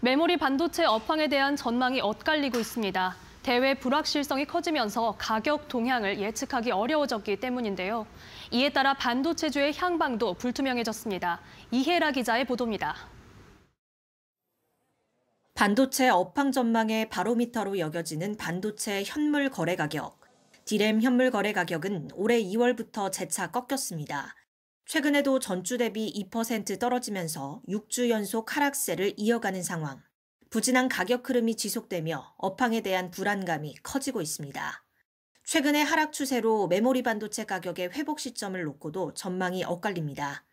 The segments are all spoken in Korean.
메모리 반도체 업황에 대한 전망이 엇갈리고 있습니다. 대외 불확실성이 커지면서 가격 동향을 예측하기 어려워졌기 때문인데요. 이에 따라 반도체주의 향방도 불투명해졌습니다. 이혜라 기자의 보도입니다. 반도체 업황 전망의 바로미터로 여겨지는 반도체 현물 거래 가격. 디램 현물 거래 가격은 올해 2월부터 재차 꺾였습니다. 최근에도 전주 대비 2% 떨어지면서 6주 연속 하락세를 이어가는 상황. 부진한 가격 흐름이 지속되며 업황에 대한 불안감이 커지고 있습니다. 최근의 하락 추세로 메모리 반도체 가격의 회복 시점을 놓고도 전망이 엇갈립니다.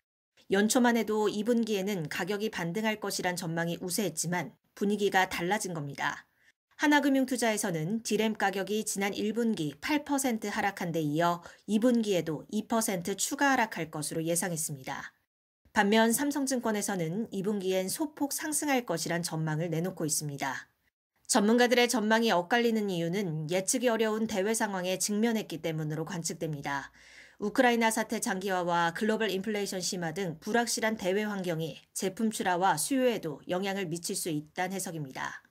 연초만 해도 2분기에는 가격이 반등할 것이란 전망이 우세했지만 분위기가 달라진 겁니다. 하나금융투자에서는 디램 가격이 지난 1분기 8% 하락한 데 이어 2분기에도 2% 추가 하락할 것으로 예상했습니다. 반면 삼성증권에서는 2분기엔 소폭 상승할 것이란 전망을 내놓고 있습니다. 전문가들의 전망이 엇갈리는 이유는 예측이 어려운 대외 상황에 직면했기 때문으로 관측됩니다. 우크라이나 사태 장기화와 글로벌 인플레이션 심화 등 불확실한 대외 환경이 제품 출하와 수요에도 영향을 미칠 수 있다는 해석입니다.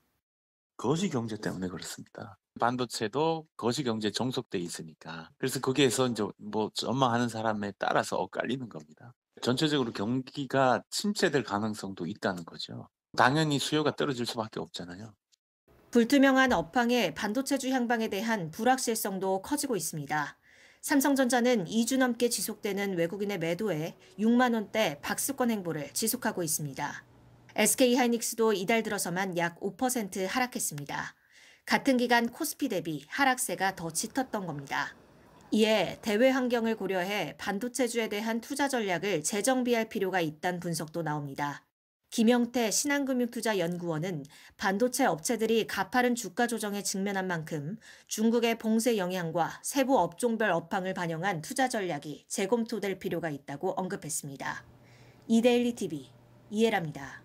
거시 경제 때문에 그렇습니다. 반도체도 거시 경제에 종속돼 있으니까 그래서 거기에서 이제 뭐 전망하는 사람에 따라서 엇갈리는 겁니다. 전체적으로 경기가 침체될 가능성도 있다는 거죠. 당연히 수요가 떨어질 수밖에 없잖아요. 불투명한 업황에 반도체주 향방에 대한 불확실성도 커지고 있습니다. 삼성전자는 2주 넘게 지속되는 외국인의 매도에 6만 원대 박스권 행보를 지속하고 있습니다. SK하이닉스도 이달 들어서만 약 5% 하락했습니다. 같은 기간 코스피 대비 하락세가 더 짙었던 겁니다. 이에 대외 환경을 고려해 반도체주에 대한 투자 전략을 재정비할 필요가 있다는 분석도 나옵니다. 김영태 신한금융투자연구원은 반도체 업체들이 가파른 주가 조정에 직면한 만큼 중국의 봉쇄 영향과 세부 업종별 업황을 반영한 투자 전략이 재검토될 필요가 있다고 언급했습니다. 이데일리 TV 이해랍니다.